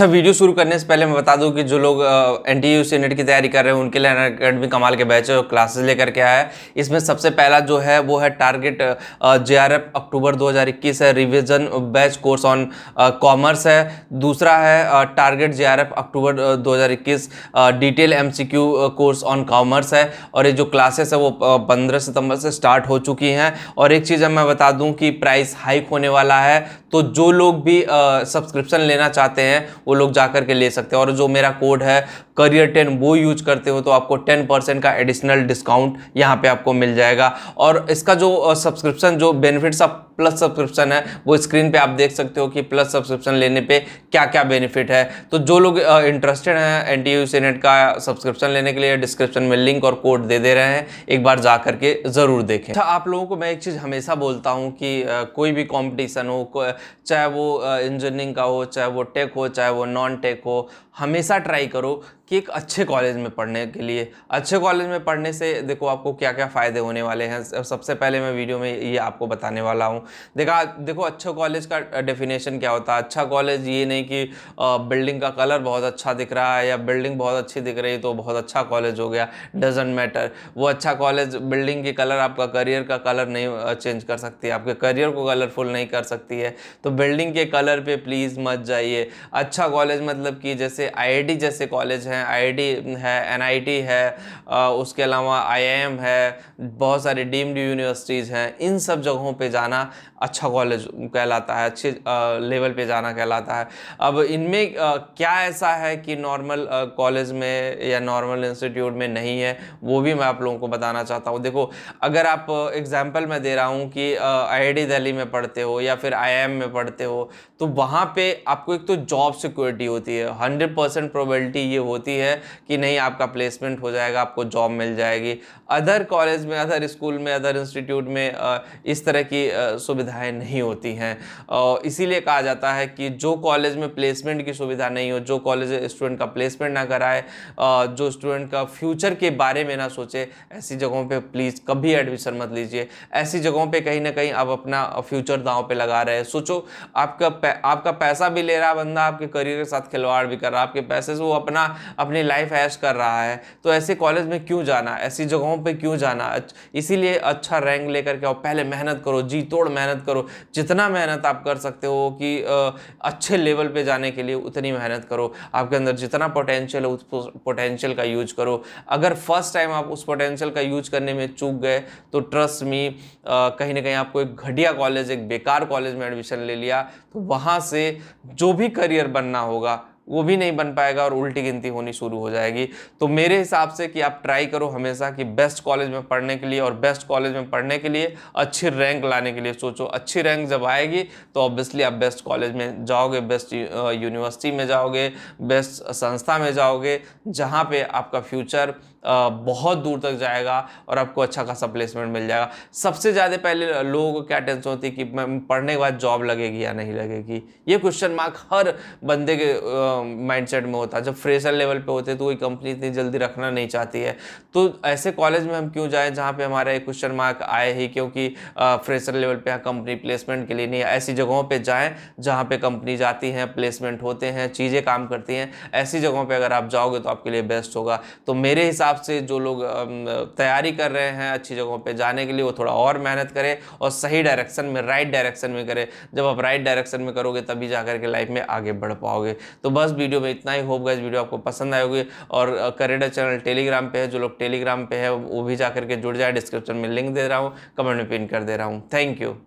अच्छा वीडियो शुरू करने से पहले मैं बता दूं कि जो लोग एन टी यू नेट की तैयारी कर रहे हैं उनके लिए अकेडमी कमाल के बैच क्लासेस लेकर के आया है इसमें सबसे पहला जो है वो है target J R F October इक्कीस है revision batch course on commerce है दूसरा है target J R F October 2021 detail M C Q course on commerce है और ये जो क्लासेस है वो पंद्रह सितंबर से स्टार्ट हो चुकी हैं और एक चीज़ मैं बता दूँ कि प्राइस हाइक होने वाला है तो जो लोग भी सब्सक्रिप्शन लेना चाहते हैं वो लोग जा कर के ले सकते हैं और जो मेरा कोड है करियर टेन वो यूज करते हो तो आपको टेन परसेंट का एडिशनल डिस्काउंट यहाँ पे आपको मिल जाएगा और इसका जो सब्सक्रिप्शन जो बेनिफिट्स ऑफ प्लस सब्सक्रिप्शन है वो स्क्रीन पे आप देख सकते हो कि प्लस सब्सक्रिप्शन लेने पे क्या क्या बेनिफिट है तो जो लोग इंटरेस्टेड हैं एन टी यू का सब्सक्रिप्शन लेने के लिए डिस्क्रिप्शन में लिंक और कोड दे दे रहे हैं एक बार जा करके ज़रूर देखें अच्छा आप लोगों को मैं एक चीज़ हमेशा बोलता हूँ कि कोई भी कॉम्पिटिशन हो को, चाहे वो इंजीनियरिंग का हो चाहे वो टेक हो चाहे वो नॉन टेक हो हमेशा ट्राई करो कि एक अच्छे कॉलेज में पढ़ने के लिए अच्छे कॉलेज में पढ़ने से देखो आपको क्या क्या फ़ायदे होने वाले हैं सबसे पहले मैं वीडियो में ये आपको बताने वाला हूँ देखा देखो अच्छे कॉलेज का डेफिनेशन क्या होता है अच्छा कॉलेज ये नहीं कि बिल्डिंग का कलर बहुत अच्छा दिख रहा है या बिल्डिंग बहुत अच्छी दिख रही तो बहुत अच्छा कॉलेज हो गया डजेंट मैटर वो अच्छा कॉलेज बिल्डिंग के कलर आपका करियर का कलर नहीं चेंज कर सकती आपके करियर को कलरफुल नहीं कर सकती है तो बिल्डिंग के कलर पर प्लीज़ मत जाइए अच्छा कॉलेज मतलब कि जैसे आईआईटी जैसे कॉलेज हैं आईआईटी है एनआईटी है उसके अलावा आईआईएम है बहुत सारी डीम्ड यूनिवर्सिटीज़ हैं इन सब जगहों पे जाना अच्छा कॉलेज कहलाता है अच्छे लेवल पे जाना कहलाता है अब इनमें क्या ऐसा है कि नॉर्मल कॉलेज में या नॉर्मल इंस्टीट्यूट में नहीं है वो भी मैं आप लोगों को बताना चाहता हूँ देखो अगर आप एग्ज़ाम्पल मैं दे रहा हूँ कि आई दिल्ली में पढ़ते हो या फिर आई में पढ़ते हो तो वहाँ पर आपको एक तो जॉब सिक्योरिटी होती है हंड्रेड हंड्रेड परसेंट प्रोबेबिलिटी ये होती है कि नहीं आपका प्लेसमेंट हो जाएगा आपको जॉब मिल जाएगी अदर कॉलेज में अदर स्कूल में अदर इंस्टीट्यूट में इस तरह की सुविधाएं नहीं होती हैं इसीलिए कहा जाता है कि जो कॉलेज में प्लेसमेंट की सुविधा नहीं हो जो कॉलेज स्टूडेंट का प्लेसमेंट ना कराए जो स्टूडेंट का फ्यूचर के बारे में ना सोचे ऐसी जगहों पर प्लीज़ कभी एडमिशन मत लीजिए ऐसी जगहों पर कहीं ना कहीं आप अपना फ्यूचर दाव पर लगा रहे हैं सोचो आपका आपका पैसा भी ले रहा बंदा आपके करियर के साथ खिलवाड़ भी कर रहा आपके पैसे से वो अपना अपनी लाइफ ऐश कर रहा है तो ऐसे कॉलेज में क्यों जाना ऐसी जगहों पे क्यों जाना इसीलिए अच्छा रैंक लेकर के आओ पहले मेहनत करो जी तोड़ मेहनत करो जितना मेहनत आप कर सकते हो कि अच्छे लेवल पर जाने के लिए उतनी मेहनत करो आपके अंदर जितना पोटेंशियल है उस पोटेंशियल का यूज करो अगर फर्स्ट टाइम आप उस पोटेंशियल का यूज करने में चूक गए तो ट्रस्ट मी कहीं ना कहीं आपको एक घटिया कॉलेज एक बेकार कॉलेज में एडमिशन ले लिया तो वहाँ से जो भी करियर बनना होगा वो भी नहीं बन पाएगा और उल्टी गिनती होनी शुरू हो जाएगी तो मेरे हिसाब से कि आप ट्राई करो हमेशा कि बेस्ट कॉलेज में पढ़ने के लिए और बेस्ट कॉलेज में पढ़ने के लिए अच्छी रैंक लाने के लिए सोचो अच्छी रैंक जब आएगी तो ऑब्वियसली आप बेस्ट कॉलेज में जाओगे बेस्ट यूनिवर्सिटी में जाओगे बेस्ट संस्था में जाओगे जहाँ पर आपका फ्यूचर बहुत दूर तक जाएगा और आपको अच्छा खासा प्लेसमेंट मिल जाएगा सबसे ज़्यादा पहले लोगों को क्या टेंशन होती है कि पढ़ने के बाद जॉब लगेगी या नहीं लगेगी ये क्वेश्चन मार्क हर बंदे के माइंडसेट में होता है जब फ्रेशर लेवल पे होते हैं तो कोई कंपनी इतनी जल्दी रखना नहीं चाहती है तो ऐसे कॉलेज में हम क्यों जाएँ जहाँ पे हमारा एक क्वेश्चन मार्क आए ही क्योंकि फ्रेशर लेवल पे कंपनी प्लेसमेंट के लिए नहीं ऐसी जगहों पर जाएँ जहाँ पर कंपनी जाती है प्लेसमेंट होते हैं चीज़ें काम करती हैं ऐसी जगहों पर अगर आप जाओगे तो आपके लिए बेस्ट होगा तो मेरे हिसाब से जो लोग तैयारी कर रहे हैं अच्छी जगहों पर जाने के लिए वो थोड़ा और मेहनत करें और सही डायरेक्शन में राइट डायरेक्शन में करें जब आप राइट डायरेक्शन में करोगे तभी जा करके लाइफ में आगे बढ़ पाओगे तो बस बस वीडियो में इतना ही होप गाइज वीडियो आपको पसंद आए होगी और करेडा चैनल टेलीग्राम पे है जो लोग टेलीग्राम पे है वो भी जा करके जुड़ जाए डिस्क्रिप्शन में लिंक दे रहा हूँ कमेंट में पिन कर दे रहा हूँ थैंक यू